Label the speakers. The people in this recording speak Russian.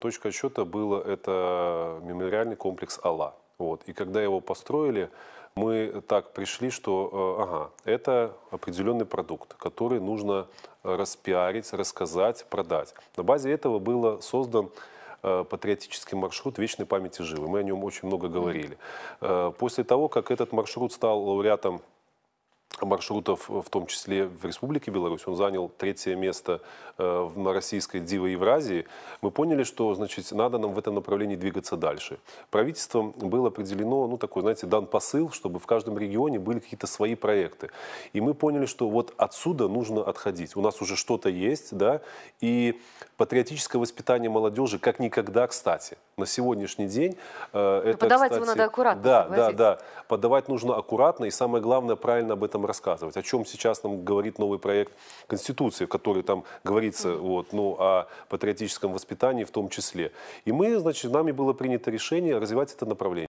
Speaker 1: Точка отсчета была это мемориальный комплекс Алла. Вот. И когда его построили, мы так пришли, что э, ага, это определенный продукт, который нужно э, распиарить, рассказать, продать. На базе этого был создан э, патриотический маршрут вечной памяти живы. Мы о нем очень много говорили. После того, как этот маршрут стал лауреатом маршрутов, в том числе в Республике Беларусь. Он занял третье место э, на российской Диве Евразии. Мы поняли, что значит, надо нам в этом направлении двигаться дальше. Правительством было определено, ну, такой, знаете, дан посыл, чтобы в каждом регионе были какие-то свои проекты. И мы поняли, что вот отсюда нужно отходить. У нас уже что-то есть, да, и патриотическое воспитание молодежи как никогда, кстати – на сегодняшний день э, ну, это, подавать кстати, его надо аккуратно. Да, да, да. Подавать нужно аккуратно и самое главное правильно об этом рассказывать. О чем сейчас нам говорит новый проект Конституции, в которой там говорится mm-hmm. вот, ну, о патриотическом воспитании в том числе. И мы, значит, нами было принято решение развивать это направление.